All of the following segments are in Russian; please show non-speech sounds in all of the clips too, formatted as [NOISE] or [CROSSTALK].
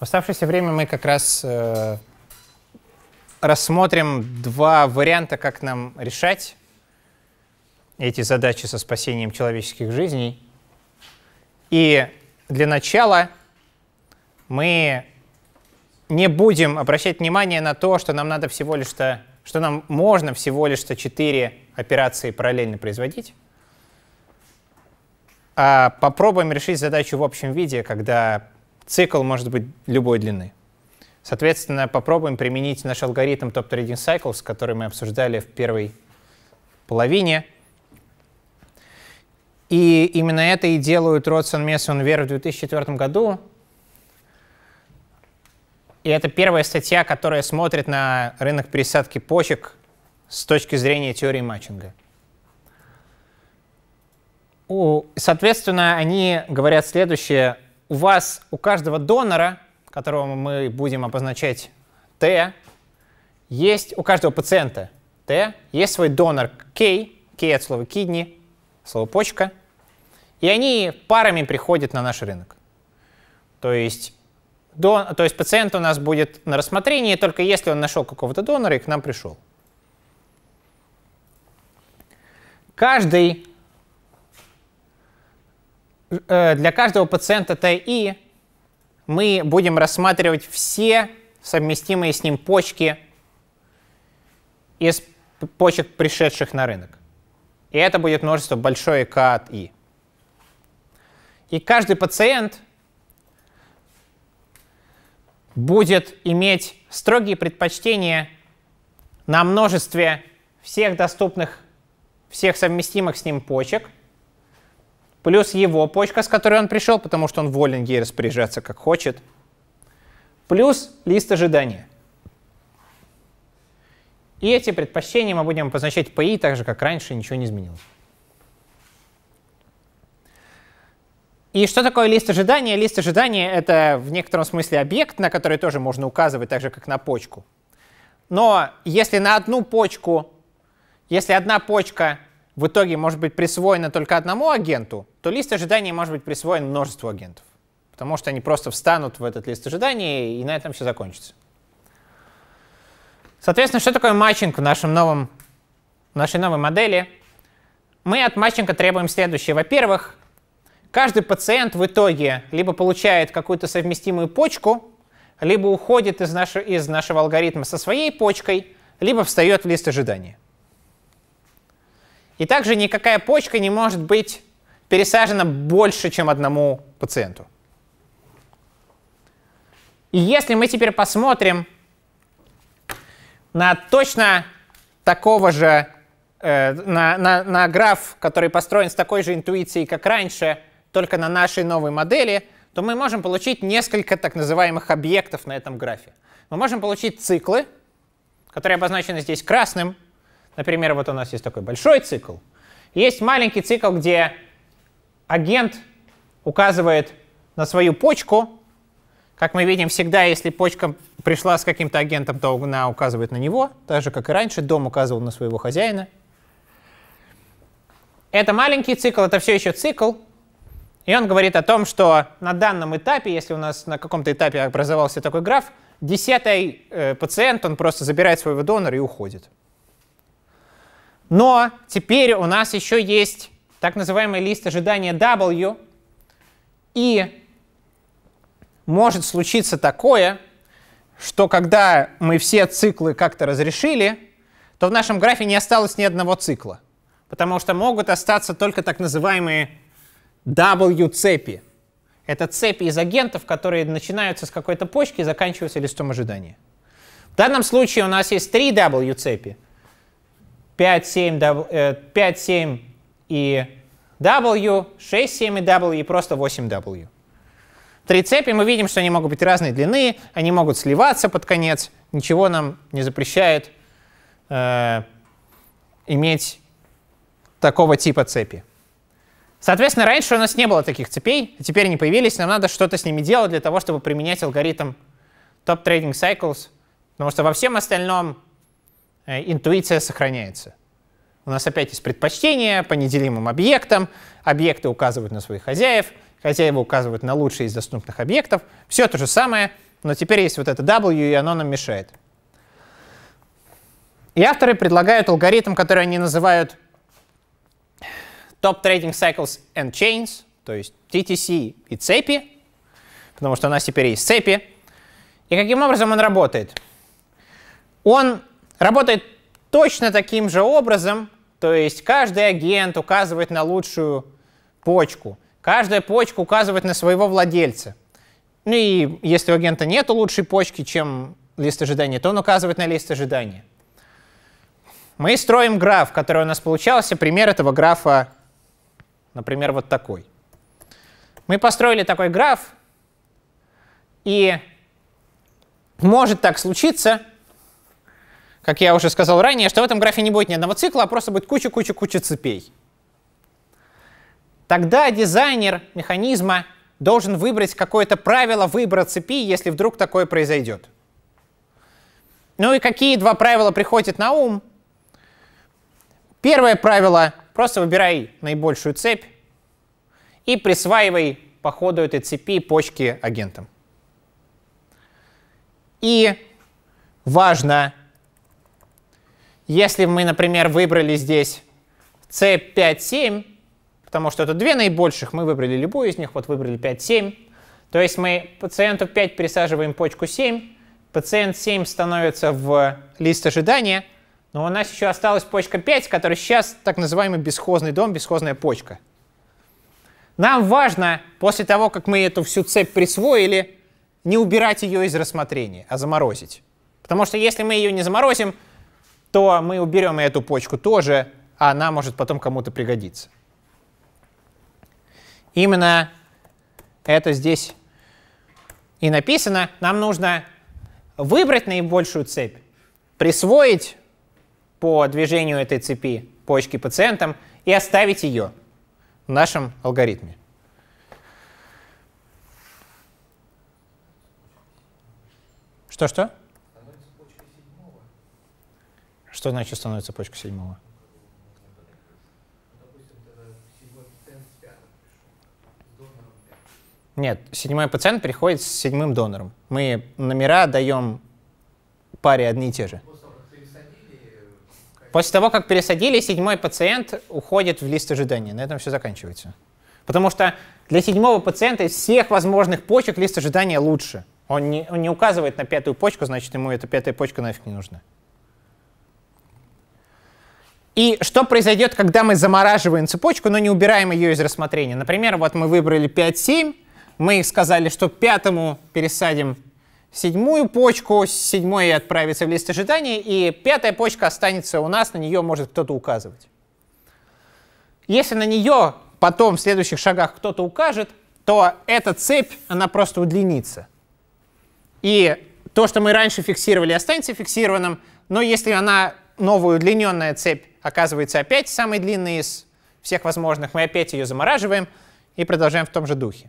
В оставшееся время мы как раз э, рассмотрим два варианта, как нам решать эти задачи со спасением человеческих жизней. И для начала мы не будем обращать внимание на то, что нам надо всего лишь-то, что нам можно всего лишь-то четыре операции параллельно производить. А попробуем решить задачу в общем виде, когда Цикл может быть любой длины. Соответственно, попробуем применить наш алгоритм Top Trading Cycles, который мы обсуждали в первой половине. И именно это и делают Родсон Мессон Вер в 2004 году. И это первая статья, которая смотрит на рынок пересадки почек с точки зрения теории матчинга. Соответственно, они говорят следующее у вас, у каждого донора, которого мы будем обозначать Т, есть у каждого пациента Т, есть свой донор К, К от слова кидни, слово почка, и они парами приходят на наш рынок. То есть, до, то есть пациент у нас будет на рассмотрении только если он нашел какого-то донора и к нам пришел. Каждый Э, для каждого пациента ТИ мы будем рассматривать все совместимые с ним почки из почек, пришедших на рынок. И это будет множество большое К от И. И каждый пациент будет иметь строгие предпочтения на множестве всех доступных, всех совместимых с ним почек – плюс его почка, с которой он пришел, потому что он волен ей распоряжаться как хочет, плюс лист ожидания. И эти предпочтения мы будем обозначать PI, так же, как раньше, ничего не изменилось. И что такое лист ожидания? Лист ожидания — это в некотором смысле объект, на который тоже можно указывать, так же, как на почку. Но если на одну почку, если одна почка в итоге может быть присвоена только одному агенту, то лист ожидания может быть присвоен множеству агентов. Потому что они просто встанут в этот лист ожидания, и на этом все закончится. Соответственно, что такое матчинг в, нашем новом, в нашей новой модели? Мы от матчинга требуем следующее. Во-первых, каждый пациент в итоге либо получает какую-то совместимую почку, либо уходит из, наш из нашего алгоритма со своей почкой, либо встает в лист ожидания. И также никакая почка не может быть пересажено больше, чем одному пациенту. И если мы теперь посмотрим на точно такого же, э, на, на, на граф, который построен с такой же интуицией, как раньше, только на нашей новой модели, то мы можем получить несколько так называемых объектов на этом графе. Мы можем получить циклы, которые обозначены здесь красным. Например, вот у нас есть такой большой цикл. Есть маленький цикл, где агент указывает на свою почку. Как мы видим, всегда, если почка пришла с каким-то агентом, то она указывает на него, так же, как и раньше, дом указывал на своего хозяина. Это маленький цикл, это все еще цикл, и он говорит о том, что на данном этапе, если у нас на каком-то этапе образовался такой граф, десятый э, пациент, он просто забирает своего донора и уходит. Но теперь у нас еще есть так называемый лист ожидания W, и может случиться такое, что когда мы все циклы как-то разрешили, то в нашем графе не осталось ни одного цикла, потому что могут остаться только так называемые W-цепи. Это цепи из агентов, которые начинаются с какой-то почки и заканчиваются листом ожидания. В данном случае у нас есть три W-цепи. 5, 7, 5, 7, и W, 6 7W и просто 8W. Три цепи, мы видим, что они могут быть разной длины, они могут сливаться под конец, ничего нам не запрещает э, иметь такого типа цепи. Соответственно, раньше у нас не было таких цепей, а теперь они появились, нам надо что-то с ними делать для того, чтобы применять алгоритм Top Trading Cycles, потому что во всем остальном э, интуиция сохраняется. У нас опять есть предпочтения по неделимым объектам, объекты указывают на своих хозяев, хозяева указывают на лучшие из доступных объектов. Все то же самое, но теперь есть вот это W, и оно нам мешает. И авторы предлагают алгоритм, который они называют Top Trading Cycles and Chains, то есть TTC и цепи, потому что у нас теперь есть цепи. И каким образом он работает? Он работает точно таким же образом, то есть каждый агент указывает на лучшую почку. Каждая почка указывает на своего владельца. Ну и если у агента нет лучшей почки, чем лист ожидания, то он указывает на лист ожидания. Мы строим граф, который у нас получался. Пример этого графа, например, вот такой. Мы построили такой граф, и может так случиться, как я уже сказал ранее, что в этом графе не будет ни одного цикла, а просто будет куча-куча-куча цепей. Тогда дизайнер механизма должен выбрать какое-то правило выбора цепи, если вдруг такое произойдет. Ну и какие два правила приходят на ум? Первое правило — просто выбирай наибольшую цепь и присваивай по ходу этой цепи почки агентам. И важно — если мы, например, выбрали здесь c 5, 7, потому что это две наибольших, мы выбрали любую из них, вот выбрали 5, 7, то есть мы пациенту 5 пересаживаем почку 7, пациент 7 становится в лист ожидания, но у нас еще осталась почка 5, которая сейчас так называемый бесхозный дом, бесхозная почка. Нам важно, после того, как мы эту всю цепь присвоили, не убирать ее из рассмотрения, а заморозить. Потому что если мы ее не заморозим, то мы уберем и эту почку тоже, а она может потом кому-то пригодиться. Именно это здесь и написано. Нам нужно выбрать наибольшую цепь, присвоить по движению этой цепи почки пациентам и оставить ее в нашем алгоритме. Что-что? Что значит становится почка седьмого? Нет, седьмой пациент приходит с седьмым донором. Мы номера даем паре одни и те же. После того, как пересадили, седьмой пациент уходит в лист ожидания. На этом все заканчивается. Потому что для седьмого пациента из всех возможных почек лист ожидания лучше. Он не, он не указывает на пятую почку, значит, ему эта пятая почка нафиг не нужна. И что произойдет, когда мы замораживаем цепочку, но не убираем ее из рассмотрения? Например, вот мы выбрали 5-7, мы сказали, что пятому пересадим седьмую почку, седьмой отправится в лист ожидания, и пятая почка останется у нас, на нее может кто-то указывать. Если на нее потом в следующих шагах кто-то укажет, то эта цепь, она просто удлинится. И то, что мы раньше фиксировали, останется фиксированным, но если она новая удлиненная цепь оказывается опять самой длинной из всех возможных, мы опять ее замораживаем и продолжаем в том же духе.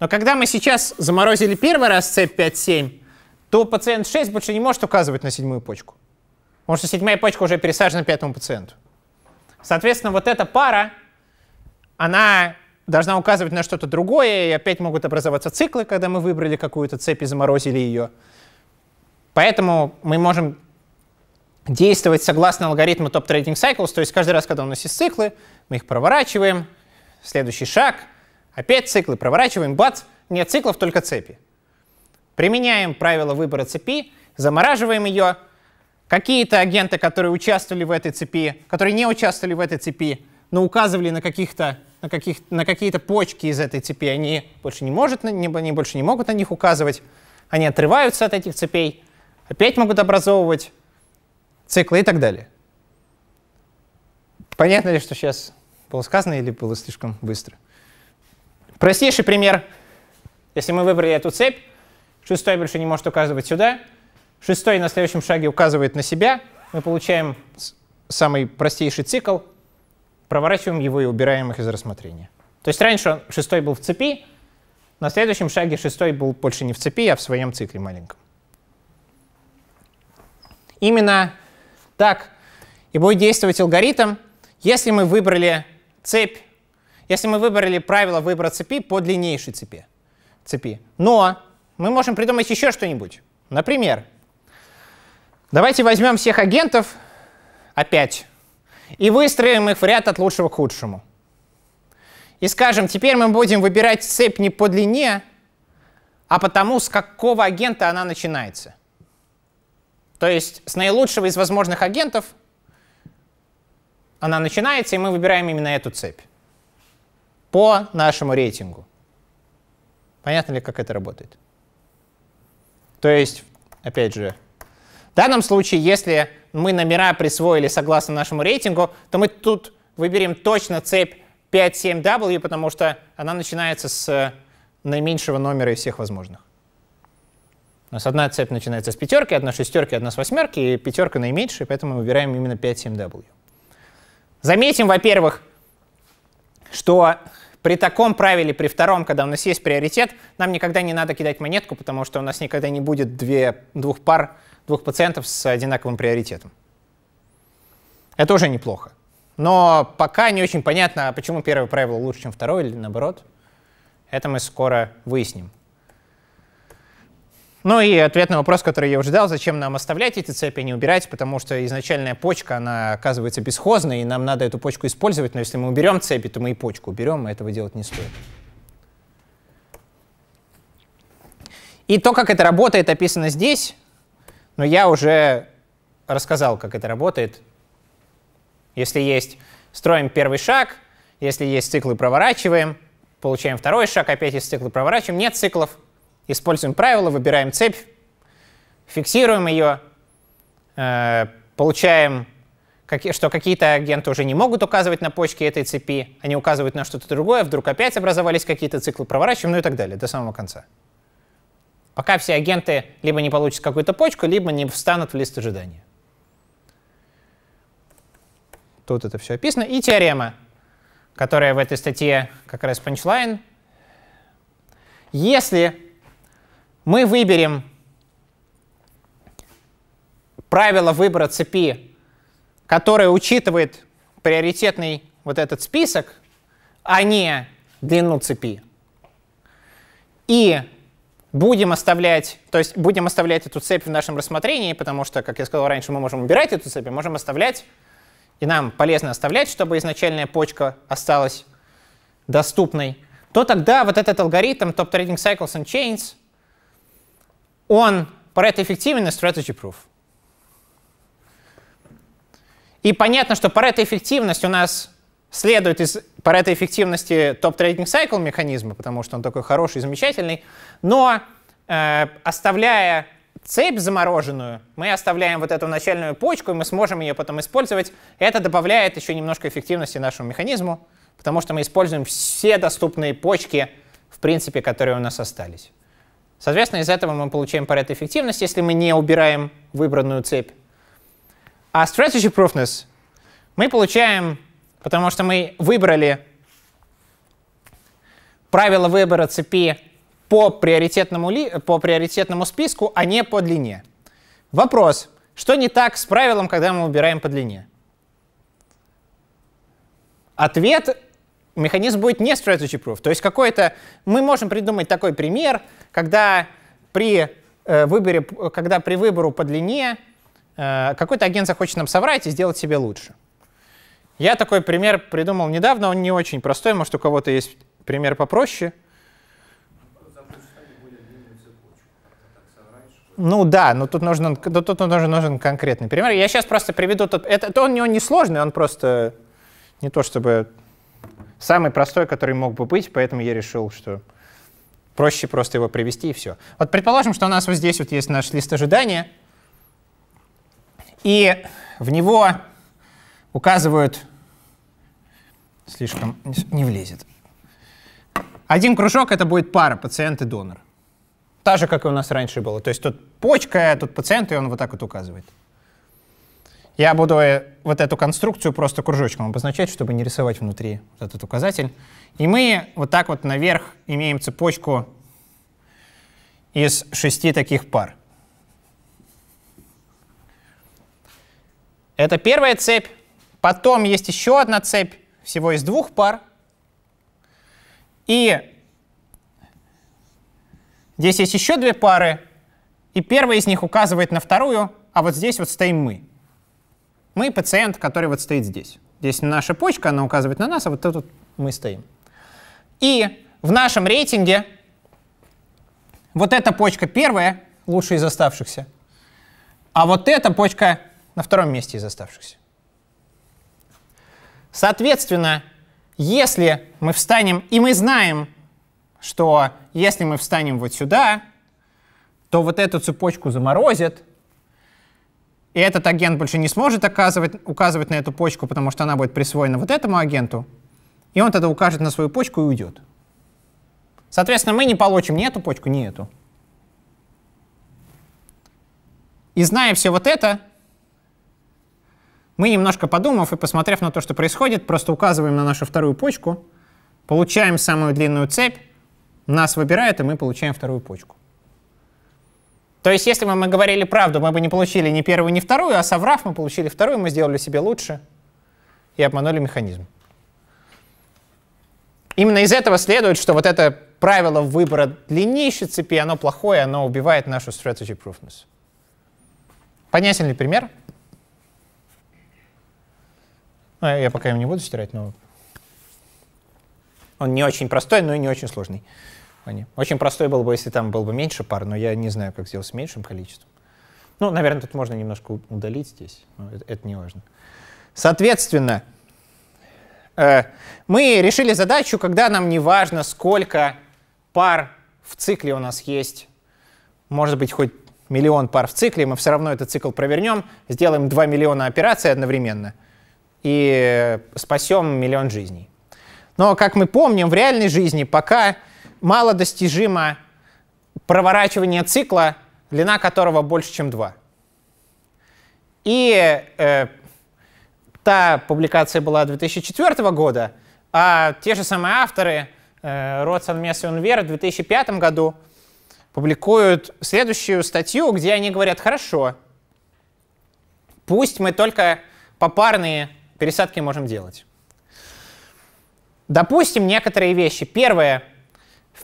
Но когда мы сейчас заморозили первый раз цепь 5-7, то пациент 6 больше не может указывать на седьмую почку. Потому что седьмая почка уже пересажена пятому пациенту. Соответственно, вот эта пара, она должна указывать на что-то другое, и опять могут образоваться циклы, когда мы выбрали какую-то цепь и заморозили ее. Поэтому мы можем действовать согласно алгоритму Top Trading Cycles, то есть каждый раз, когда у нас есть циклы, мы их проворачиваем, следующий шаг, опять циклы, проворачиваем, бац, нет циклов, только цепи. Применяем правило выбора цепи, замораживаем ее, какие-то агенты, которые участвовали в этой цепи, которые не участвовали в этой цепи, но указывали на каких-то на, каких, на какие-то почки из этой цепи, они больше не, может, они больше не могут на них указывать, они отрываются от этих цепей, опять могут образовывать циклы и так далее. Понятно ли, что сейчас было сказано или было слишком быстро? Простейший пример. Если мы выбрали эту цепь, шестой больше не может указывать сюда, шестой на следующем шаге указывает на себя, мы получаем самый простейший цикл, проворачиваем его и убираем их из рассмотрения. То есть раньше шестой был в цепи, на следующем шаге шестой был больше не в цепи, а в своем цикле маленьком. Именно так, и будет действовать алгоритм, если мы выбрали цепь, если мы выбрали правило выбора цепи по длиннейшей цепи. цепи. Но мы можем придумать еще что-нибудь. Например, давайте возьмем всех агентов опять и выстроим их в ряд от лучшего к худшему. И скажем, теперь мы будем выбирать цепь не по длине, а потому, с какого агента она начинается. То есть с наилучшего из возможных агентов она начинается, и мы выбираем именно эту цепь по нашему рейтингу. Понятно ли, как это работает? То есть, опять же, в данном случае, если мы номера присвоили согласно нашему рейтингу, то мы тут выберем точно цепь 57W, потому что она начинается с наименьшего номера из всех возможных. У нас одна цепь начинается с пятерки, одна шестерки, одна с восьмерки, и пятерка наименьшая, поэтому мы выбираем именно 5.7w. Заметим, во-первых, что при таком правиле, при втором, когда у нас есть приоритет, нам никогда не надо кидать монетку, потому что у нас никогда не будет две, двух пар, двух пациентов с одинаковым приоритетом. Это уже неплохо. Но пока не очень понятно, а почему первое правило лучше, чем второе, или наоборот. Это мы скоро выясним. Ну и ответ на вопрос, который я уже дал, зачем нам оставлять эти цепи, не убирать, потому что изначальная почка, она оказывается бесхозной, и нам надо эту почку использовать, но если мы уберем цепи, то мы и почку уберем, и этого делать не стоит. И то, как это работает, описано здесь, но я уже рассказал, как это работает. Если есть, строим первый шаг, если есть циклы, проворачиваем, получаем второй шаг, опять есть циклы, проворачиваем. Нет циклов, Используем правила, выбираем цепь, фиксируем ее, э, получаем, что какие-то агенты уже не могут указывать на почки этой цепи, они указывают на что-то другое, вдруг опять образовались какие-то циклы, проворачиваем, ну и так далее, до самого конца. Пока все агенты либо не получат какую-то почку, либо не встанут в лист ожидания. Тут это все описано. И теорема, которая в этой статье как раз punchline: Если мы выберем правило выбора цепи, которое учитывает приоритетный вот этот список, а не длину цепи. И будем оставлять, то есть будем оставлять эту цепь в нашем рассмотрении, потому что, как я сказал раньше, мы можем убирать эту цепь, можем оставлять, и нам полезно оставлять, чтобы изначальная почка осталась доступной, то тогда вот этот алгоритм Top Trading Cycles and Chains — он Парето-эффективен и strategy-proof. И понятно, что Парето-эффективность у нас следует из Парето-эффективности топ-трейдинг сайкл механизма, потому что он такой хороший, замечательный, но э, оставляя цепь замороженную, мы оставляем вот эту начальную почку, и мы сможем ее потом использовать. Это добавляет еще немножко эффективности нашему механизму, потому что мы используем все доступные почки, в принципе, которые у нас остались. Соответственно, из этого мы получаем парет эффективности, если мы не убираем выбранную цепь. А strategy proofness мы получаем, потому что мы выбрали правила выбора цепи по приоритетному, ли, по приоритетному списку, а не по длине. Вопрос, что не так с правилом, когда мы убираем по длине? Ответ — механизм будет не strategy proof. То есть какой-то... Мы можем придумать такой пример, когда при э, выборе, когда при выбору по длине э, какой-то агент захочет нам соврать и сделать себе лучше. Я такой пример придумал недавно, он не очень простой, может, у кого-то есть пример попроще. Ну да, но тут нужен, тут нужен, нужен конкретный пример. Я сейчас просто приведу тот... Это, то он, он не сложный, он просто не то чтобы самый простой, который мог бы быть, поэтому я решил, что Проще просто его привести и все. Вот предположим, что у нас вот здесь вот есть наш лист ожидания, и в него указывают... Слишком не влезет. Один кружок — это будет пара, пациент и донор. Та же, как и у нас раньше было. То есть тут почка, тут пациент, и он вот так вот указывает. Я буду э, вот эту конструкцию просто кружочком обозначать, чтобы не рисовать внутри вот этот указатель. И мы вот так вот наверх имеем цепочку из шести таких пар. Это первая цепь. Потом есть еще одна цепь, всего из двух пар. И здесь есть еще две пары, и первая из них указывает на вторую, а вот здесь вот стоим мы. Мы ну пациент, который вот стоит здесь. Здесь наша почка, она указывает на нас, а вот тут вот мы стоим. И в нашем рейтинге вот эта почка первая, лучшая из оставшихся, а вот эта почка на втором месте из оставшихся. Соответственно, если мы встанем, и мы знаем, что если мы встанем вот сюда, то вот эту цепочку заморозят, и этот агент больше не сможет оказывать, указывать на эту почку, потому что она будет присвоена вот этому агенту, и он тогда укажет на свою почку и уйдет. Соответственно, мы не получим ни эту почку, ни эту. И зная все вот это, мы немножко подумав и посмотрев на то, что происходит, просто указываем на нашу вторую почку, получаем самую длинную цепь, нас выбирает, и мы получаем вторую почку. То есть, если бы мы говорили правду, мы бы не получили ни первую, ни вторую, а соврав, мы получили вторую, мы сделали себе лучше и обманули механизм. Именно из этого следует, что вот это правило выбора длиннейшей цепи, оно плохое, оно убивает нашу strategy proofness. Понятен ли пример? Ну, я пока им не буду стирать, но он не очень простой, но и не очень сложный они. Очень простой был бы, если там было бы меньше пар, но я не знаю, как сделать с меньшим количеством. Ну, наверное, тут можно немножко удалить здесь, но это, это не важно. Соответственно, э, мы решили задачу, когда нам не важно, сколько пар в цикле у нас есть. Может быть, хоть миллион пар в цикле, мы все равно этот цикл провернем, сделаем 2 миллиона операций одновременно и спасем миллион жизней. Но, как мы помним, в реальной жизни пока мало достижимо проворачивание цикла, длина которого больше, чем 2. И э, та публикация была 2004 года, а те же самые авторы, э, Ротсон, Мес и в 2005 году публикуют следующую статью, где они говорят, хорошо, пусть мы только попарные пересадки можем делать. Допустим, некоторые вещи. Первое —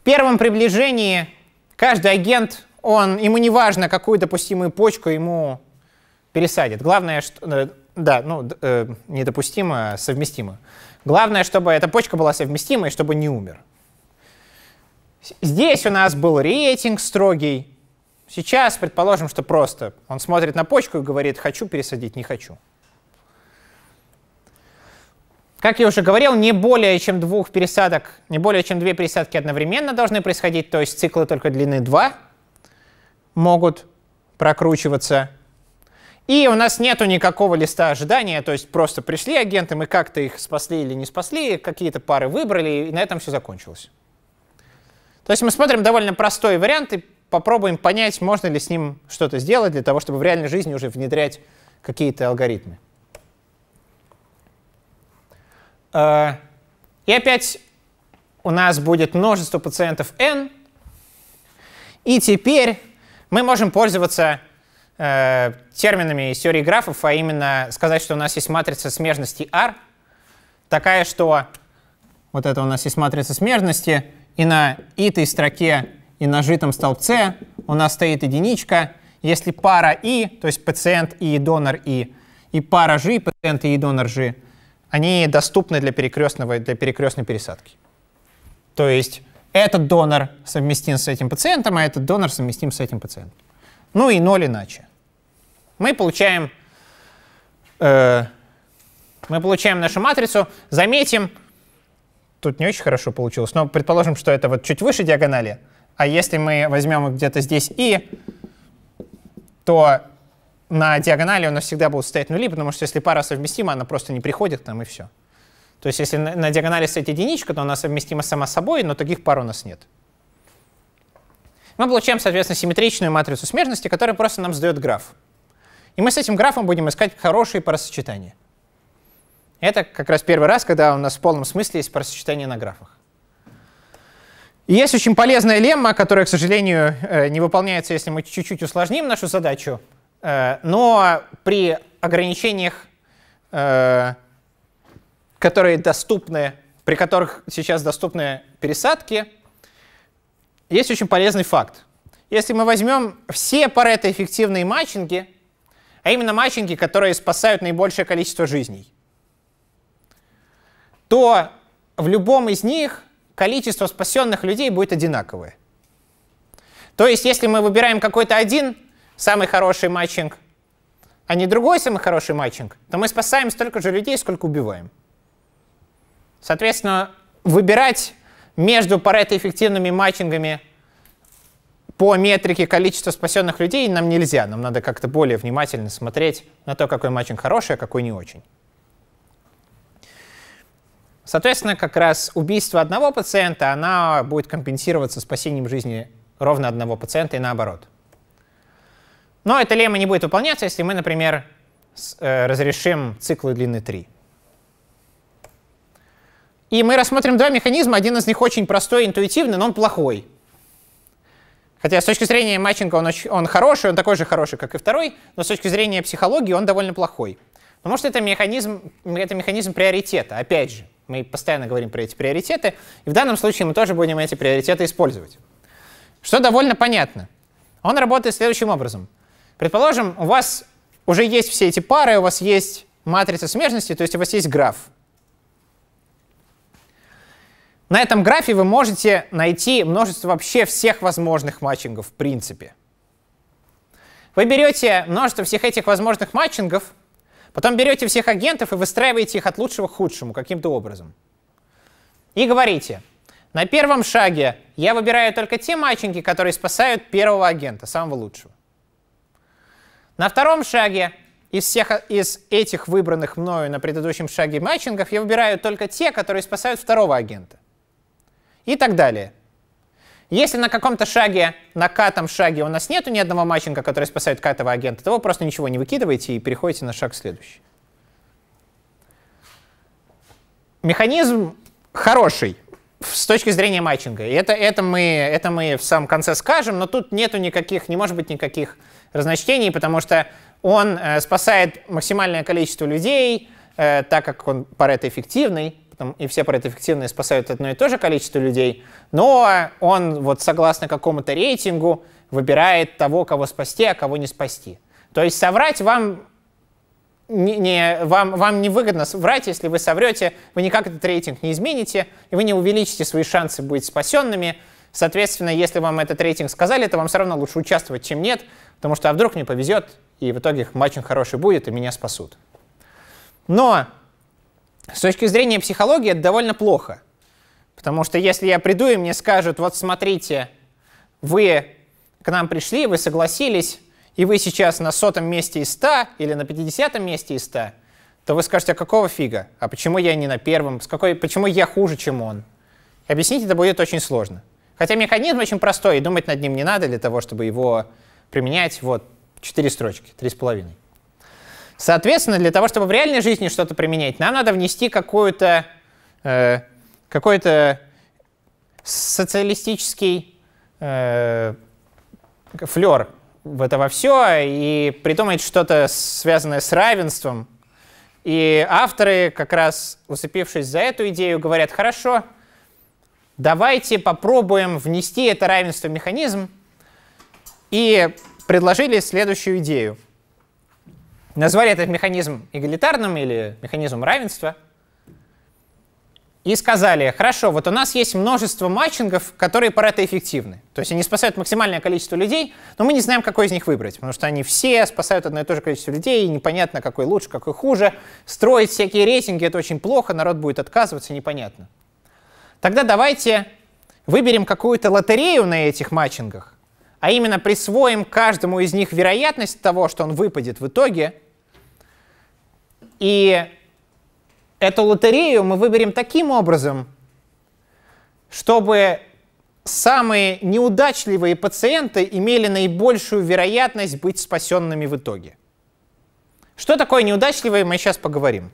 первом приближении каждый агент, он, ему не важно, какую допустимую почку ему пересадят, Главное, что, э, да, ну, э, недопустимо, совместимо. Главное, чтобы эта почка была совместима и чтобы не умер. Здесь у нас был рейтинг строгий. Сейчас предположим, что просто он смотрит на почку и говорит, хочу пересадить, не хочу. Как я уже говорил, не более чем двух пересадок, не более чем две пересадки одновременно должны происходить, то есть циклы только длины 2 могут прокручиваться. И у нас нету никакого листа ожидания, то есть просто пришли агенты, мы как-то их спасли или не спасли, какие-то пары выбрали, и на этом все закончилось. То есть мы смотрим довольно простой вариант и попробуем понять, можно ли с ним что-то сделать для того, чтобы в реальной жизни уже внедрять какие-то алгоритмы. Э, и опять у нас будет множество пациентов n. И теперь мы можем пользоваться э, терминами из теории графов, а именно сказать, что у нас есть матрица смежности R, такая, что вот это у нас есть матрица смежности, и на итой строке и на житом столбце у нас стоит единичка. Если пара И, то есть пациент И и донор И, и пара G, пациент И и донор G, они доступны для перекрестного, для перекрестной пересадки. То есть этот донор совместим с этим пациентом, а этот донор совместим с этим пациентом. Ну и ноль иначе. Мы получаем, э, мы получаем нашу матрицу. Заметим, тут не очень хорошо получилось, но предположим, что это вот чуть выше диагонали. А если мы возьмем где-то здесь и, то на диагонали у нас всегда будут стоять нули, потому что если пара совместима, она просто не приходит к нам, и все. То есть если на, на диагонали стоит единичка, то она совместима сама собой, но таких пар у нас нет. Мы получаем, соответственно, симметричную матрицу смежности, которая просто нам сдает граф. И мы с этим графом будем искать хорошие парасочетания. Это как раз первый раз, когда у нас в полном смысле есть парасочетание на графах. И есть очень полезная лемма, которая, к сожалению, э, не выполняется, если мы чуть-чуть усложним нашу задачу Э, но при ограничениях, э, которые доступны, при которых сейчас доступны пересадки, есть очень полезный факт. Если мы возьмем все парето-эффективные матчинги, а именно матчинги, которые спасают наибольшее количество жизней, то в любом из них количество спасенных людей будет одинаковое. То есть, если мы выбираем какой-то один самый хороший матчинг, а не другой самый хороший матчинг, то мы спасаем столько же людей, сколько убиваем. Соответственно, выбирать между парето-эффективными матчингами по метрике количества спасенных людей нам нельзя. Нам надо как-то более внимательно смотреть на то, какой матчинг хороший, а какой не очень. Соответственно, как раз убийство одного пациента, она будет компенсироваться спасением жизни ровно одного пациента и наоборот. Но эта лемма не будет выполняться, если мы, например, э, разрешим циклы длины 3. И мы рассмотрим два механизма. Один из них очень простой, интуитивный, но он плохой. Хотя с точки зрения матчинга он, очень, он хороший, он такой же хороший, как и второй, но с точки зрения психологии он довольно плохой. Потому ну, что это механизм, это механизм приоритета. Опять же, мы постоянно говорим про эти приоритеты, и в данном случае мы тоже будем эти приоритеты использовать. Что довольно понятно. Он работает следующим образом — Предположим, у вас уже есть все эти пары, у вас есть матрица смежности, то есть у вас есть граф. На этом графе вы можете найти множество вообще всех возможных матчингов в принципе. Вы берете множество всех этих возможных матчингов, потом берете всех агентов и выстраиваете их от лучшего к худшему каким-то образом. И говорите, на первом шаге я выбираю только те матчинги, которые спасают первого агента, самого лучшего. На втором шаге из всех из этих выбранных мною на предыдущем шаге матчингов я выбираю только те, которые спасают второго агента. И так далее. Если на каком-то шаге, на катом шаге у нас нету ни одного матчинга, который спасает катового агента, то вы просто ничего не выкидываете и переходите на шаг следующий. Механизм хороший с точки зрения матчинга. И это, это, мы, это мы в самом конце скажем, но тут нету никаких, не может быть никаких разночтений, потому что он э, спасает максимальное количество людей, э, так как он Парет эффективный, потом, и все Парет эффективные спасают одно и то же количество людей, но он вот согласно какому-то рейтингу выбирает того, кого спасти, а кого не спасти. То есть соврать вам не, не, вам, вам не выгодно врать, если вы соврете, вы никак этот рейтинг не измените, и вы не увеличите свои шансы быть спасенными. Соответственно, если вам этот рейтинг сказали, то вам все равно лучше участвовать, чем нет, потому что а вдруг мне повезет, и в итоге матч хороший будет, и меня спасут. Но с точки зрения психологии это довольно плохо. Потому что если я приду, и мне скажут, вот смотрите, вы к нам пришли, вы согласились, и вы сейчас на сотом месте из 100 или на 50 месте из 100, то вы скажете, а какого фига? А почему я не на первом? С какой, почему я хуже, чем он? И объяснить это будет очень сложно. Хотя механизм очень простой, и думать над ним не надо для того, чтобы его применять. Вот, 4 строчки, 3,5. Соответственно, для того, чтобы в реальной жизни что-то применять, нам надо внести какую-то э, какой-то социалистический э, флер в это во все, и при том это что-то связанное с равенством. И авторы, как раз усыпившись за эту идею, говорят, хорошо, давайте попробуем внести это равенство в механизм, и предложили следующую идею. Назвали этот механизм эгалитарным или механизмом равенства — и сказали, хорошо, вот у нас есть множество матчингов, которые по эффективны. То есть они спасают максимальное количество людей, но мы не знаем, какой из них выбрать, потому что они все спасают одно и то же количество людей, и непонятно, какой лучше, какой хуже. Строить всякие рейтинги — это очень плохо, народ будет отказываться, непонятно. Тогда давайте выберем какую-то лотерею на этих матчингах, а именно присвоим каждому из них вероятность того, что он выпадет в итоге, и Эту лотерею мы выберем таким образом, чтобы самые неудачливые пациенты имели наибольшую вероятность быть спасенными в итоге. Что такое неудачливые, мы сейчас поговорим.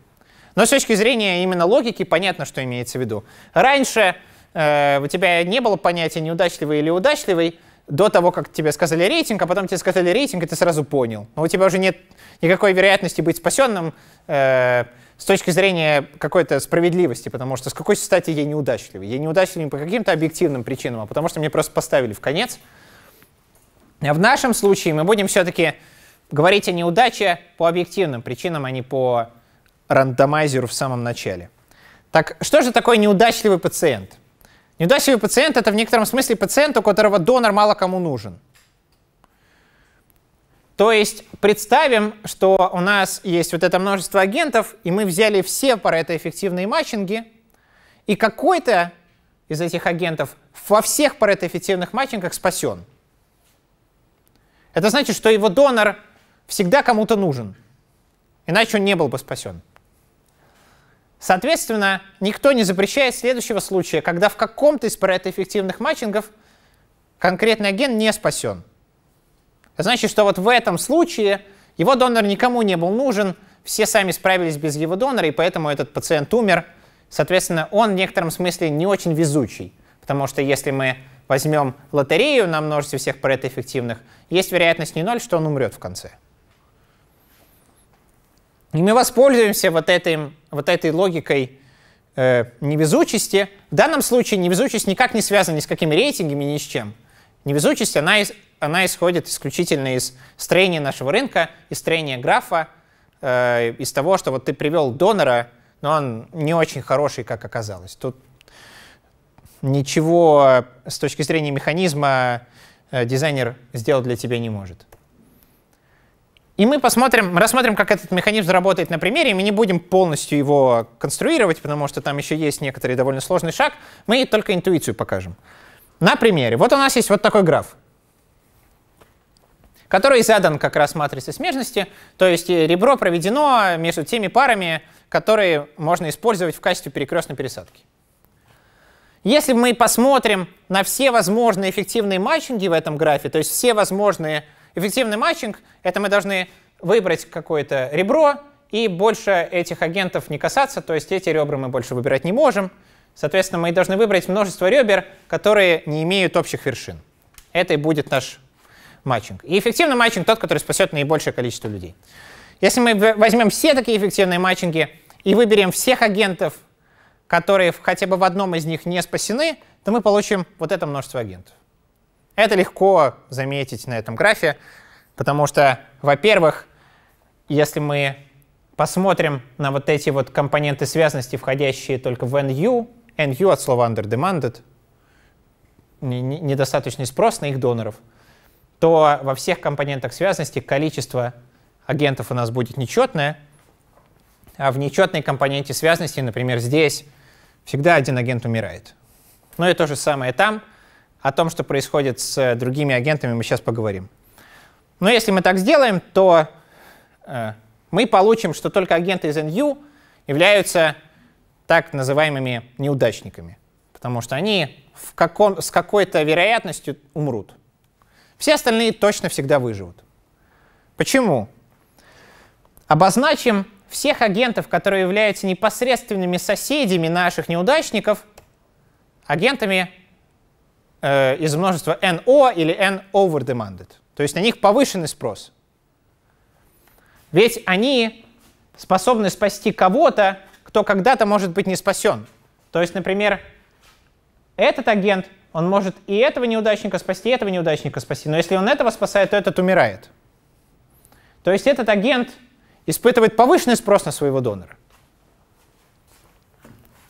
Но с точки зрения именно логики понятно, что имеется в виду. Раньше э, у тебя не было понятия неудачливый или удачливый до того, как тебе сказали рейтинг, а потом тебе сказали рейтинг, и ты сразу понял. Но у тебя уже нет никакой вероятности быть спасенным. Э, с точки зрения какой-то справедливости, потому что с какой стати я неудачливый? Я неудачливый не по каким-то объективным причинам, а потому что мне просто поставили в конец. А в нашем случае мы будем все-таки говорить о неудаче по объективным причинам, а не по рандомайзеру в самом начале. Так что же такое неудачливый пациент? Неудачливый пациент — это в некотором смысле пациент, у которого донор мало кому нужен. То есть представим, что у нас есть вот это множество агентов, и мы взяли все про это эффективные матчинги, и какой-то из этих агентов во всех параэффективных матчингах спасен. Это значит, что его донор всегда кому-то нужен, иначе он не был бы спасен. Соответственно, никто не запрещает следующего случая, когда в каком-то из параэффективных матчингов конкретный агент не спасен. Значит, что вот в этом случае его донор никому не был нужен, все сами справились без его донора, и поэтому этот пациент умер. Соответственно, он в некотором смысле не очень везучий, потому что если мы возьмем лотерею на множестве всех эффективных, есть вероятность не ноль, что он умрет в конце. И мы воспользуемся вот, этой вот этой логикой э, невезучести. В данном случае невезучесть никак не связана ни с какими рейтингами, ни с чем. Невезучесть, она она исходит исключительно из строения нашего рынка, из строения графа, э, из того, что вот ты привел донора, но он не очень хороший, как оказалось. Тут ничего с точки зрения механизма э, дизайнер сделать для тебя не может. И мы посмотрим, рассмотрим, как этот механизм работает на примере. и Мы не будем полностью его конструировать, потому что там еще есть некоторый довольно сложный шаг. Мы только интуицию покажем. На примере. Вот у нас есть вот такой граф который задан как раз матрицей смежности, то есть э, ребро проведено между теми парами, которые можно использовать в качестве перекрестной пересадки. Если мы посмотрим на все возможные эффективные матчинги в этом графе, то есть все возможные эффективные матчинг, это мы должны выбрать какое-то ребро и больше этих агентов не касаться, то есть эти ребра мы больше выбирать не можем. Соответственно, мы должны выбрать множество ребер, которые не имеют общих вершин. Это и будет наш матчинг. И эффективный матчинг тот, который спасет наибольшее количество людей. Если мы возьмем все такие эффективные матчинги и выберем всех агентов, которые хотя бы в одном из них не спасены, то мы получим вот это множество агентов. Это легко заметить на этом графе, потому что, во-первых, если мы посмотрим на вот эти вот компоненты связности, входящие только в NU, NU от слова under demanded, недостаточный спрос на их доноров — то во всех компонентах связности количество агентов у нас будет нечетное, а в нечетной компоненте связности, например, здесь всегда один агент умирает. Ну и то же самое там. О том, что происходит с другими агентами, мы сейчас поговорим. Но если мы так сделаем, то э, мы получим, что только агенты из NU являются так называемыми неудачниками, потому что они в каком, с какой-то вероятностью умрут. Все остальные точно всегда выживут. Почему? Обозначим всех агентов, которые являются непосредственными соседями наших неудачников, агентами э, из множества NO или N over demanded. То есть на них повышенный спрос. Ведь они способны спасти кого-то, кто когда-то может быть не спасен. То есть, например, этот агент — он может и этого неудачника спасти, и этого неудачника спасти. Но если он этого спасает, то этот умирает. То есть этот агент испытывает повышенный спрос на своего донора.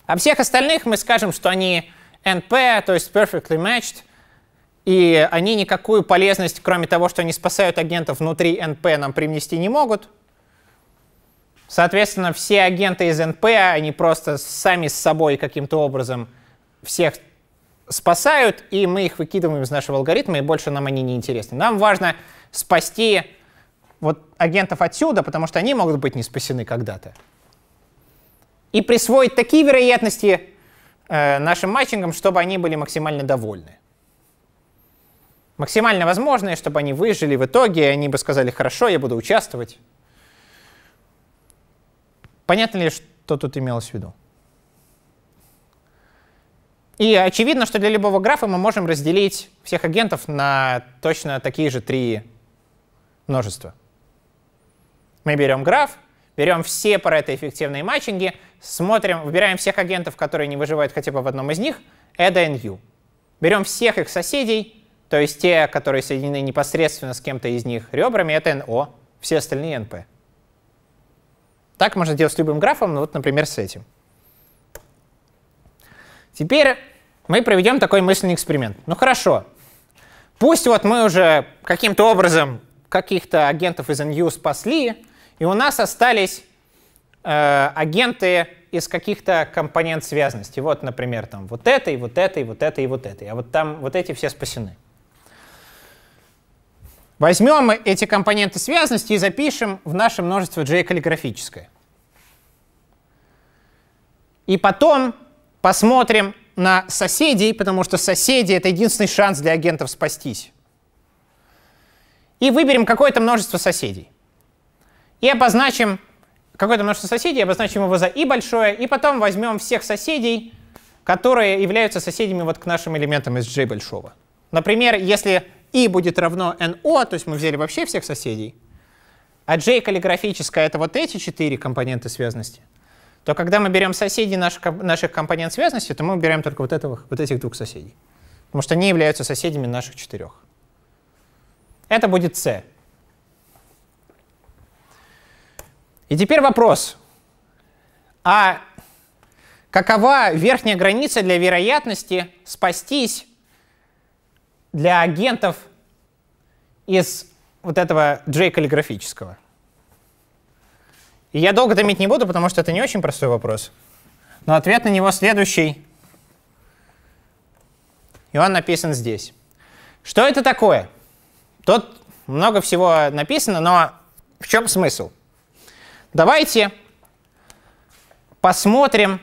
А всех остальных мы скажем, что они NP, то есть perfectly matched, и они никакую полезность, кроме того, что они спасают агентов внутри NP, нам привнести не могут. Соответственно, все агенты из NP, они просто сами с собой каким-то образом всех спасают, и мы их выкидываем из нашего алгоритма, и больше нам они не интересны. Нам важно спасти вот агентов отсюда, потому что они могут быть не спасены когда-то. И присвоить такие вероятности э, нашим матчингам, чтобы они были максимально довольны. Максимально возможные, чтобы они выжили в итоге, и они бы сказали, хорошо, я буду участвовать. Понятно ли, что тут имелось в виду? И очевидно, что для любого графа мы можем разделить всех агентов на точно такие же три множества. Мы берем граф, берем все про это эффективные матчинги, смотрим, выбираем всех агентов, которые не выживают хотя бы в одном из них, Эда и Нью. Берем всех их соседей, то есть те, которые соединены непосредственно с кем-то из них ребрами, это НО, все остальные НП. Так можно делать с любым графом, ну вот, например, с этим. Теперь мы проведем такой мысленный эксперимент. Ну хорошо, пусть вот мы уже каким-то образом каких-то агентов из NU спасли, и у нас остались э, агенты из каких-то компонент связности. Вот, например, там вот это, и вот это, и вот это, и вот это. А вот там вот эти все спасены. Возьмем эти компоненты связности и запишем в наше множество J каллиграфическое. И потом Посмотрим на соседей, потому что соседи — это единственный шанс для агентов спастись. И выберем какое-то множество соседей. И обозначим какое-то множество соседей, обозначим его за и большое, и потом возьмем всех соседей, которые являются соседями вот к нашим элементам из j большого. Например, если и будет равно no, то есть мы взяли вообще всех соседей, а j каллиграфическая это вот эти четыре компоненты связности — то когда мы берем соседей наших, наших компонент связности, то мы убираем только вот, этого, вот этих двух соседей. Потому что они являются соседями наших четырех. Это будет С. И теперь вопрос. А какова верхняя граница для вероятности спастись для агентов из вот этого J-каллиграфического? И я долго томить не буду, потому что это не очень простой вопрос. Но ответ на него следующий. И он написан здесь. Что это такое? Тут много всего написано, но в чем смысл? Давайте посмотрим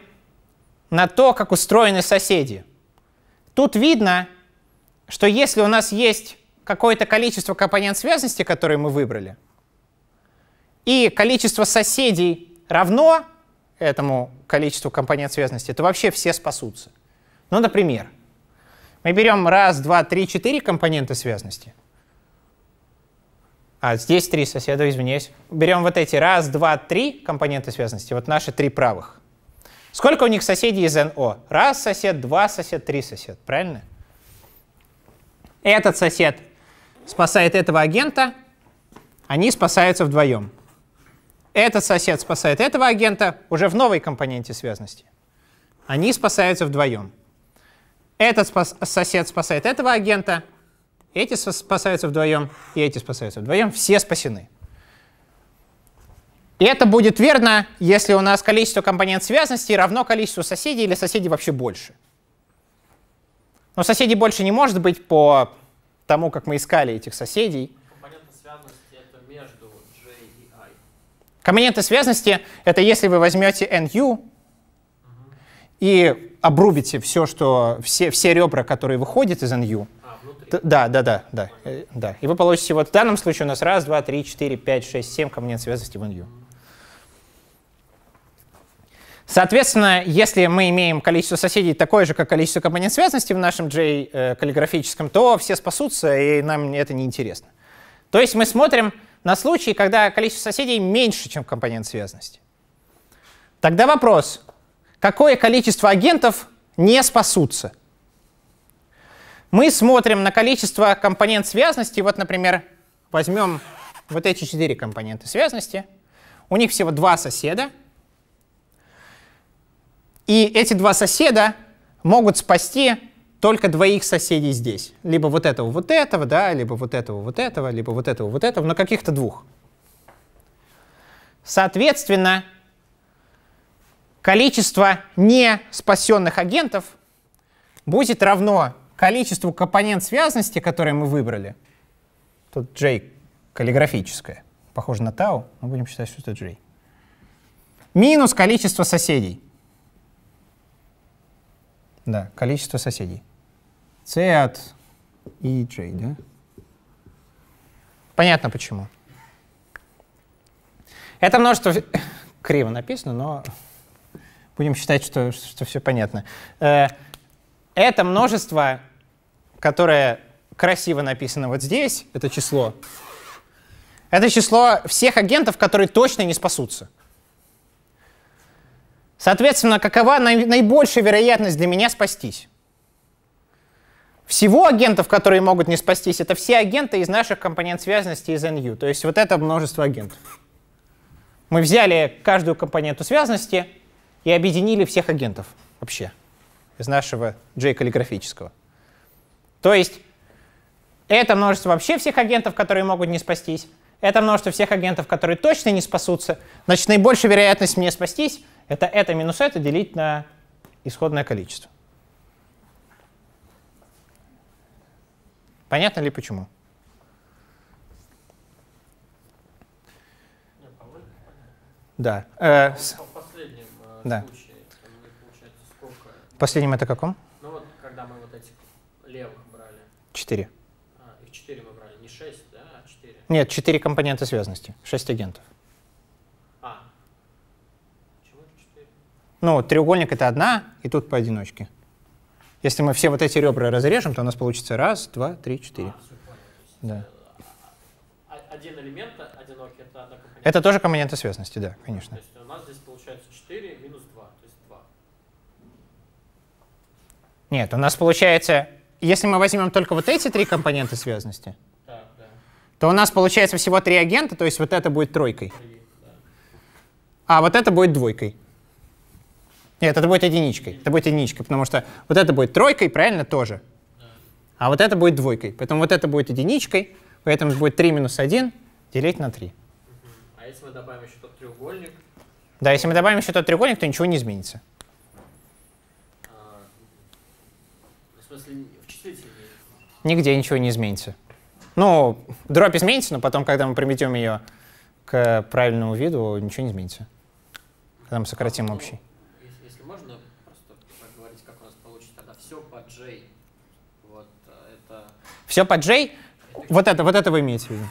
на то, как устроены соседи. Тут видно, что если у нас есть какое-то количество компонент связности, которые мы выбрали – и количество соседей равно этому количеству компонент связности, то вообще все спасутся. Ну, например, мы берем раз, два, три, четыре компонента связности. А здесь три соседа, извиняюсь. Берем вот эти раз, два, три компонента связности, вот наши три правых. Сколько у них соседей из НО? Раз сосед, два сосед, три сосед, правильно? Этот сосед спасает этого агента, они спасаются вдвоем. Этот сосед спасает этого агента уже в новой компоненте связности. Они спасаются вдвоем. Этот спас сосед спасает этого агента, эти спасаются вдвоем, и эти спасаются вдвоем. Все спасены. И это будет верно, если у нас количество компонент связности равно количеству соседей или соседей вообще больше. Но соседей больше не может быть по тому, как мы искали этих соседей. Компоненты связности — это если вы возьмете NU и обрубите все, что, все, все ребра, которые выходят из NU, а, да, да, да, да, э, да. И вы получите вот в данном случае у нас раз, два, три, четыре, пять, шесть, семь компонент связности в NU. Соответственно, если мы имеем количество соседей такое же, как количество компонент связности в нашем J-каллиграфическом, э, то все спасутся, и нам это неинтересно. То есть мы смотрим на случай, когда количество соседей меньше, чем компонент связности. Тогда вопрос, какое количество агентов не спасутся? Мы смотрим на количество компонент связности. Вот, например, возьмем вот эти четыре компонента связности. У них всего два соседа. И эти два соседа могут спасти только двоих соседей здесь. Либо вот этого вот этого, да, либо вот этого вот этого, либо вот этого вот этого, но каких-то двух. Соответственно, количество не спасенных агентов будет равно количеству компонент связности, которые мы выбрали. Тут J каллиграфическое. Похоже на tau, мы будем считать, что это J. Минус количество соседей. Да, количество соседей. C от E, J, да? Понятно почему. Это множество... [COUGHS] Криво написано, но будем считать, что, что все понятно. Э, это множество, которое красиво написано вот здесь, это число, это число всех агентов, которые точно не спасутся. Соответственно, какова наибольшая вероятность для меня спастись? Всего агентов, которые могут не спастись, это все агенты из наших компонент связанности из NU. То есть вот это множество агентов. Мы взяли каждую компоненту связанности и объединили всех агентов вообще из нашего J-каллиграфического. То есть это множество вообще всех агентов, которые могут не спастись. Это множество всех агентов, которые точно не спасутся. Значит, наибольшая вероятность мне спастись — это это минус это делить на исходное количество. Понятно ли почему? Да. Э, а последнем э, да. случае, получается, сколько? Последнем это каком? Ну вот, когда мы вот этих левых брали. Четыре. А, их четыре мы брали, не шесть, да, а четыре? Нет, четыре компонента связности, шесть агентов. Ну, треугольник — это одна, и тут поодиночке. Если мы все вот эти ребра разрежем, то у нас получится раз, два, три, четыре. А, да. А, а один элемент одинокий — это одна компонента? Это тоже компоненты связности, да, конечно. То есть у нас здесь получается 4 минус 2, то есть 2. Нет, у нас получается... Если мы возьмем только вот эти три компонента связности, так, да. то у нас получается всего три агента, то есть вот это будет тройкой. 3, да. А вот это будет двойкой. Нет, это будет единичкой. Это будет единичкой, потому что вот это будет тройкой, правильно, тоже. А вот это будет двойкой. Поэтому вот это будет единичкой, поэтому будет 3 минус 1 делить на 3. А если мы добавим еще тот треугольник? Да, если мы добавим еще тот треугольник, то ничего не изменится. А, в смысле, в числителе? Нигде ничего не изменится. Ну, дробь изменится, но потом, когда мы приметем ее к правильному виду, ничего не изменится. Когда мы сократим а общий. Все по J, вот это, вот это вы имеете в виду.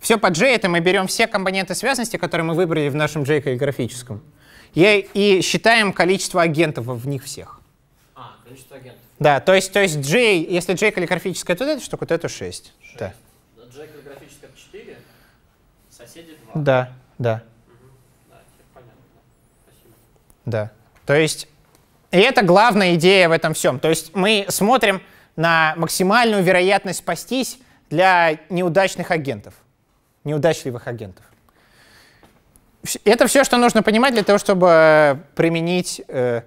Все по J — это мы берем все компоненты связности, которые мы выбрали в нашем J графическом, и, и считаем количество агентов в них всех. А, количество агентов. Да, то есть, то есть J, если J каллиграфическая, то это штука, то это 6. 6. Да. J каллиграфическая 4, соседи 2. Да, да. Да. То есть, и это главная идея в этом всем. То есть мы смотрим, на максимальную вероятность спастись для неудачных агентов, неудачливых агентов. Это все, что нужно понимать для того, чтобы э, применить э,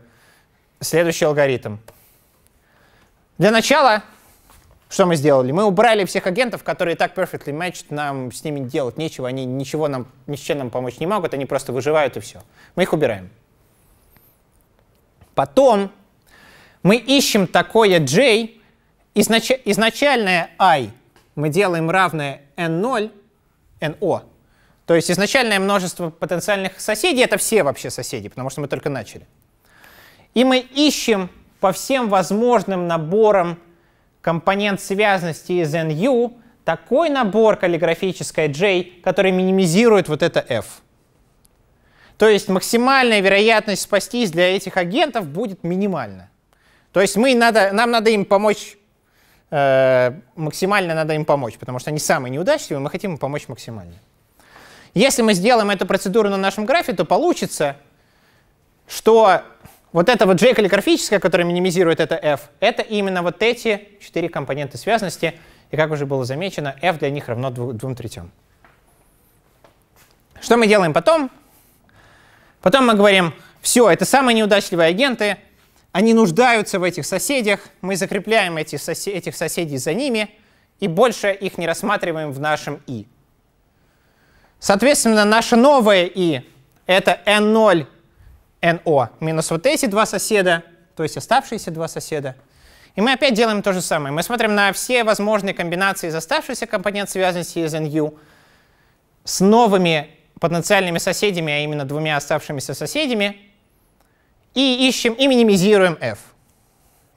следующий алгоритм. Для начала, что мы сделали? Мы убрали всех агентов, которые так perfectly matched, нам с ними делать нечего, они ничего нам, ни с чем нам помочь не могут, они просто выживают и все. Мы их убираем. Потом мы ищем такое J, изнач... изначальное i мы делаем равное n0, no. То есть изначальное множество потенциальных соседей — это все вообще соседи, потому что мы только начали. И мы ищем по всем возможным наборам компонент связности из nu такой набор каллиграфической j, который минимизирует вот это f. То есть максимальная вероятность спастись для этих агентов будет минимальна. То есть мы надо, нам надо им помочь Э, максимально надо им помочь, потому что они самые неудачливые, мы хотим им помочь максимально. Если мы сделаем эту процедуру на нашем графе, то получится, что вот эта вот J каллиграфическая, которая минимизирует это F, это именно вот эти четыре компоненты связности, и как уже было замечено, F для них равно двум третям. Что мы делаем потом? Потом мы говорим, все, это самые неудачливые агенты, они нуждаются в этих соседях, мы закрепляем эти сосед... этих соседей за ними и больше их не рассматриваем в нашем И. Соответственно, наше новое И это n0, no минус вот эти два соседа, то есть оставшиеся два соседа. И мы опять делаем то же самое. Мы смотрим на все возможные комбинации из оставшихся компонент связанности из nu с новыми потенциальными соседями, а именно двумя оставшимися соседями, и ищем и минимизируем f.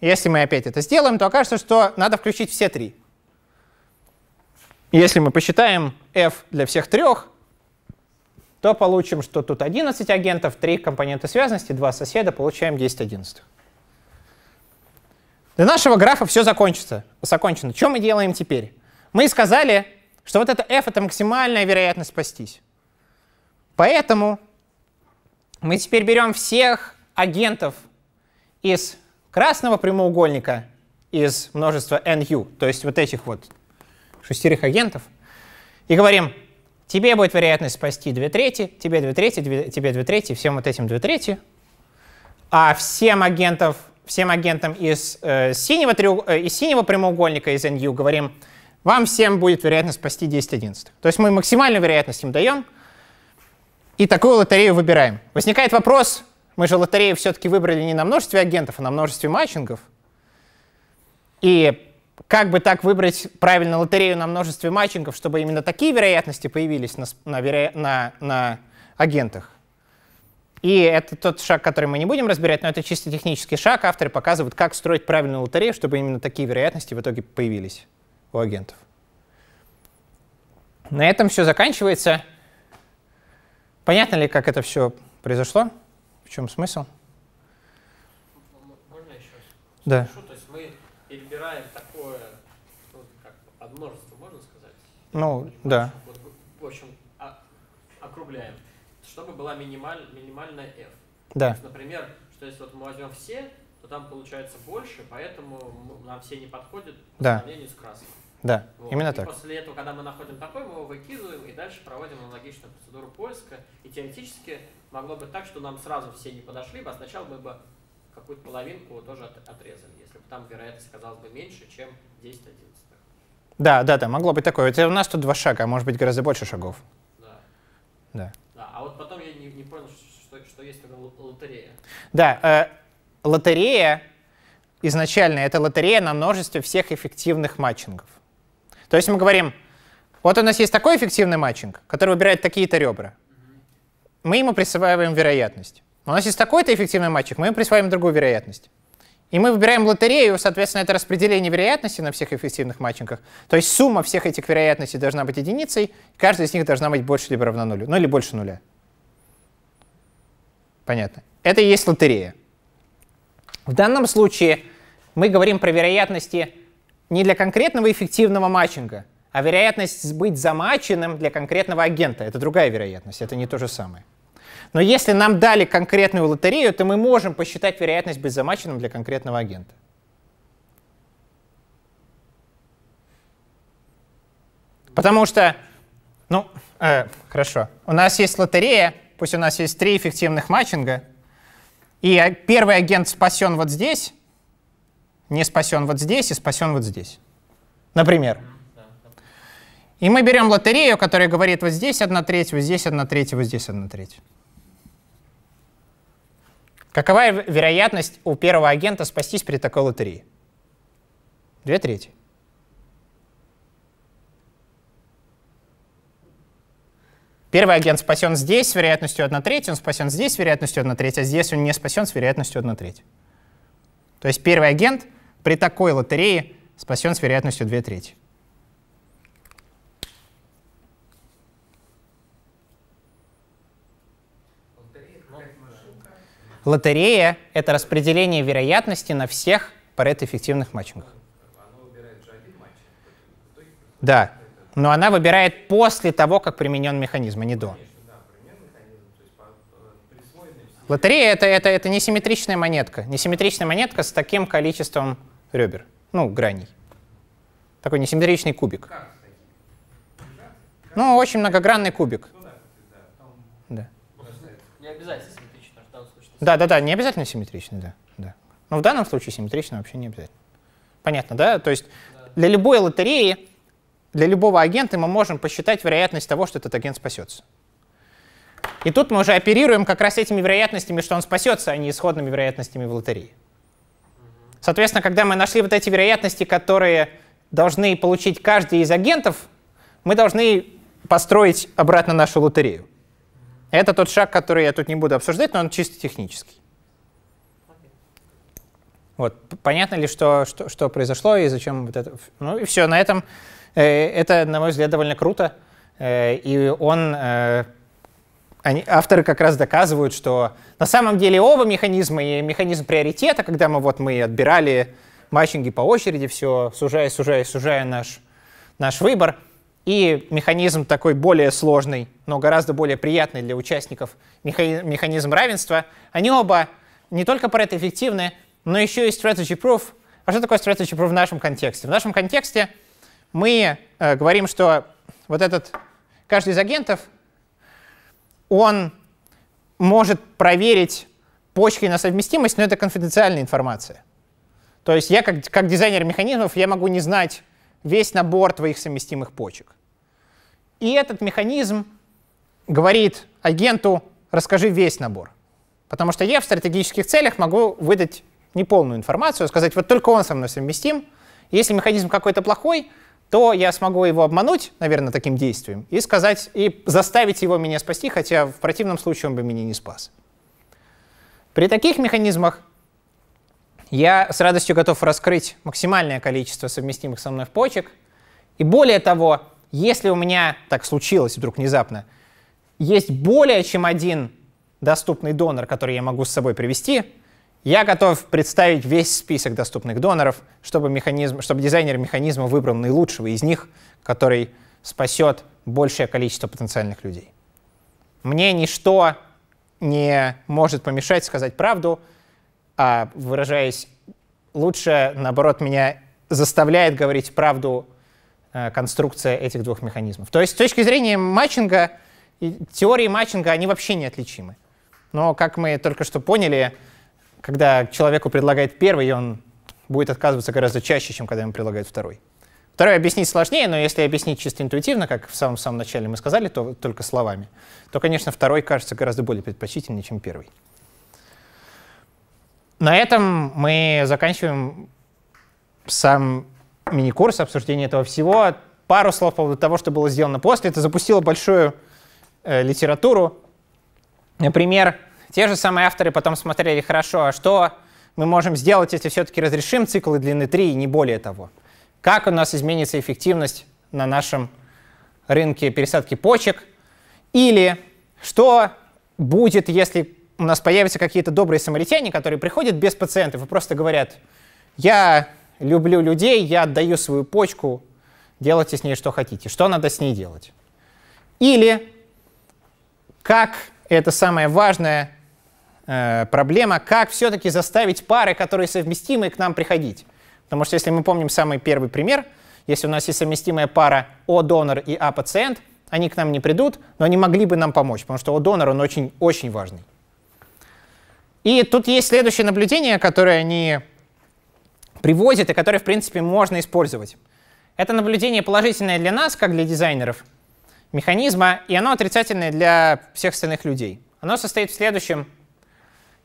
Если мы опять это сделаем, то окажется, что надо включить все три. Если мы посчитаем f для всех трех, то получим, что тут 11 агентов, 3 компонента связности, 2 соседа, получаем 10 одиннадцатых. Для нашего графа все закончится, закончено. Что мы делаем теперь? Мы сказали, что вот это f — это максимальная вероятность спастись. Поэтому мы теперь берем всех агентов из красного прямоугольника из множества NU, то есть вот этих вот шестерых агентов, и говорим, тебе будет вероятность спасти 2 трети, тебе 2 трети, тебе 2 трети, всем вот этим 2 трети, а всем агентов, всем агентам из, э, синего, треуг... э, из синего прямоугольника из NU говорим, вам всем будет вероятность спасти 10 11. То есть мы максимальную вероятность им даем, и такую лотерею выбираем. Возникает вопрос, мы же лотерею все-таки выбрали не на множестве агентов, а на множестве матчингов. И как бы так выбрать правильно лотерею на множестве матчингов, чтобы именно такие вероятности появились на, на, веро... на, на агентах? И это тот шаг, который мы не будем разбирать, но это чисто технический шаг. Авторы показывают, как строить правильную лотерею, чтобы именно такие вероятности в итоге появились у агентов. На этом все заканчивается. Понятно ли, как это все произошло? чем смысл? Можно еще? Да. То есть мы перебираем такое, ну, как подмножество, можно сказать? Ну, Понимаешь? да. Вот, в общем, а, округляем, чтобы была минималь, минимальная f. Да. То есть, например, что если вот мы возьмем все, то там получается больше, поэтому нам все не подходят по да. сравнению с красным. Да, вот. именно и так. После этого, когда мы находим такой, мы его выкидываем и дальше проводим аналогичную процедуру поиска. И теоретически могло быть так, что нам сразу все не подошли бы, а сначала мы бы какую-то половинку тоже отрезали, если бы там вероятность оказалась бы меньше, чем 10 11 Да, да, да, могло быть такое. у нас тут два шага, а может быть гораздо больше шагов. Да. Да. да а вот потом я не, не понял, что, что есть такая лотерея. Да, э, лотерея изначально это лотерея на множестве всех эффективных матчингов. То есть мы говорим, вот у нас есть такой эффективный матчинг, который выбирает такие-то ребра мы ему присваиваем вероятность. У нас есть такой-то эффективный мальчик, мы ему присваиваем другую вероятность. И мы выбираем лотерею, соответственно, это распределение вероятности на всех эффективных матчингах. То есть сумма всех этих вероятностей должна быть единицей, каждая из них должна быть больше либо равна нулю, ну или больше нуля. Понятно. Это и есть лотерея. В данном случае мы говорим про вероятности не для конкретного эффективного матчинга, а вероятность быть замаченным для конкретного агента — это другая вероятность, это не то же самое. Но если нам дали конкретную лотерею, то мы можем посчитать вероятность быть замаченным для конкретного агента. Потому что, ну, э, хорошо, у нас есть лотерея, пусть у нас есть три эффективных матчинга, и а, первый агент спасен вот здесь, не спасен вот здесь и спасен вот здесь. Например. И мы берем лотерею, которая говорит вот здесь 1 треть, вот здесь 1 треть, вот здесь 1 треть. Какова вероятность у первого агента спастись при такой лотерее? Две трети. Первый агент спасен здесь с вероятностью 1 треть, он спасен здесь с вероятностью 1 треть, а здесь он не спасен с вероятностью 1 треть. То есть первый агент при такой лотерее спасен с вероятностью 2 трети. Лотерея — это распределение вероятности на всех парет-эффективных матчингах. Да, но она выбирает после того, как применен механизм, а не до. Лотерея это, это, это несимметричная монетка. Несимметричная монетка с таким количеством ребер, ну, граней. Такой несимметричный кубик. Ну, очень многогранный кубик. Да. Не обязательно. Да, да, да, не обязательно симметричный, да. да. Но в данном случае симметрично вообще не обязательно. Понятно, да? То есть да. для любой лотереи, для любого агента мы можем посчитать вероятность того, что этот агент спасется. И тут мы уже оперируем как раз этими вероятностями, что он спасется, а не исходными вероятностями в лотерее. Соответственно, когда мы нашли вот эти вероятности, которые должны получить каждый из агентов, мы должны построить обратно нашу лотерею. Это тот шаг, который я тут не буду обсуждать, но он чисто технический. Вот. Понятно ли, что, что, что произошло и зачем вот это? Ну и все, на этом э, это, на мой взгляд, довольно круто. Э, и он, э, они, авторы как раз доказывают, что на самом деле оба механизма и механизм приоритета, когда мы вот мы отбирали матчинги по очереди, все, сужая, сужая, сужая наш, наш выбор — и механизм такой более сложный, но гораздо более приятный для участников, механизм равенства, они оба не только про это эффективны, но еще и strategy proof. А что такое strategy proof в нашем контексте? В нашем контексте мы э, говорим, что вот этот каждый из агентов, он может проверить почки на совместимость, но это конфиденциальная информация. То есть я как, как дизайнер механизмов, я могу не знать, весь набор твоих совместимых почек. И этот механизм говорит агенту, расскажи весь набор. Потому что я в стратегических целях могу выдать неполную информацию, сказать, вот только он со мной совместим. Если механизм какой-то плохой, то я смогу его обмануть, наверное, таким действием, и сказать, и заставить его меня спасти, хотя в противном случае он бы меня не спас. При таких механизмах я с радостью готов раскрыть максимальное количество совместимых со мной почек. И более того, если у меня так случилось вдруг внезапно, есть более чем один доступный донор, который я могу с собой привести, я готов представить весь список доступных доноров, чтобы, механизм, чтобы дизайнер механизма выбрал наилучшего из них, который спасет большее количество потенциальных людей. Мне ничто не может помешать сказать правду, а, выражаясь лучше, наоборот, меня заставляет говорить правду э, конструкция этих двух механизмов. То есть с точки зрения матчинга, теории матчинга, они вообще неотличимы. Но, как мы только что поняли, когда человеку предлагает первый, он будет отказываться гораздо чаще, чем когда ему предлагают второй. Второе объяснить сложнее, но если объяснить чисто интуитивно, как в самом-самом начале мы сказали, то только словами, то, конечно, второй кажется гораздо более предпочтительнее, чем первый. На этом мы заканчиваем сам мини-курс, обсуждения этого всего. Пару слов по поводу того, что было сделано после. Это запустило большую э, литературу. Например, те же самые авторы потом смотрели хорошо, а что мы можем сделать, если все-таки разрешим циклы длины 3 и не более того. Как у нас изменится эффективность на нашем рынке пересадки почек? Или что будет, если у нас появятся какие-то добрые самаритяне, которые приходят без пациентов и просто говорят, я люблю людей, я отдаю свою почку, делайте с ней что хотите. Что надо с ней делать? Или как, это самая важная э, проблема, как все-таки заставить пары, которые совместимы, к нам приходить? Потому что если мы помним самый первый пример, если у нас есть совместимая пара О-донор и А-пациент, они к нам не придут, но они могли бы нам помочь, потому что О-донор, он очень-очень важный. И тут есть следующее наблюдение, которое они приводят и которое, в принципе, можно использовать. Это наблюдение положительное для нас, как для дизайнеров механизма, и оно отрицательное для всех остальных людей. Оно состоит в следующем.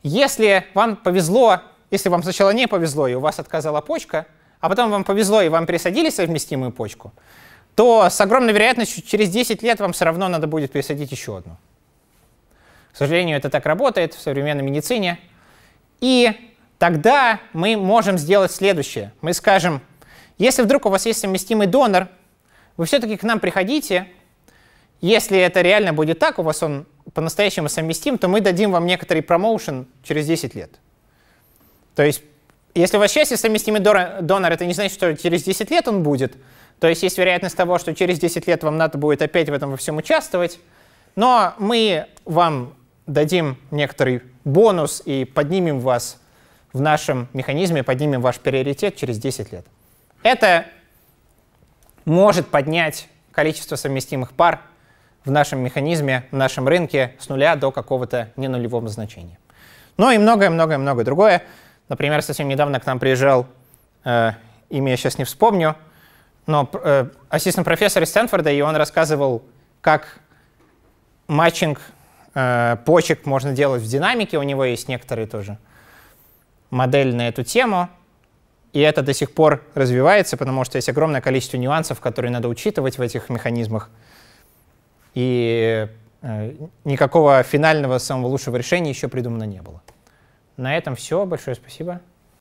Если вам повезло, если вам сначала не повезло, и у вас отказала почка, а потом вам повезло, и вам пересадили совместимую почку, то с огромной вероятностью через 10 лет вам все равно надо будет пересадить еще одну. К сожалению, это так работает в современной медицине. И тогда мы можем сделать следующее. Мы скажем, если вдруг у вас есть совместимый донор, вы все-таки к нам приходите. Если это реально будет так, у вас он по-настоящему совместим, то мы дадим вам некоторый промоушен через 10 лет. То есть, если у вас счастье совместимый донор, это не значит, что через 10 лет он будет. То есть есть вероятность того, что через 10 лет вам надо будет опять в этом во всем участвовать. Но ну, а мы вам дадим некоторый бонус и поднимем вас в нашем механизме, поднимем ваш приоритет через 10 лет. Это может поднять количество совместимых пар в нашем механизме, в нашем рынке с нуля до какого-то ненулевого значения. Ну и многое-многое-многое другое. Например, совсем недавно к нам приезжал, э, имя я сейчас не вспомню, но э, ассистент профессор из Стэнфорда, и он рассказывал, как матчинг э, почек можно делать в динамике, у него есть некоторые тоже модели на эту тему. И это до сих пор развивается, потому что есть огромное количество нюансов, которые надо учитывать в этих механизмах. И э, никакого финального, самого лучшего решения еще придумано не было. На этом все. Большое спасибо.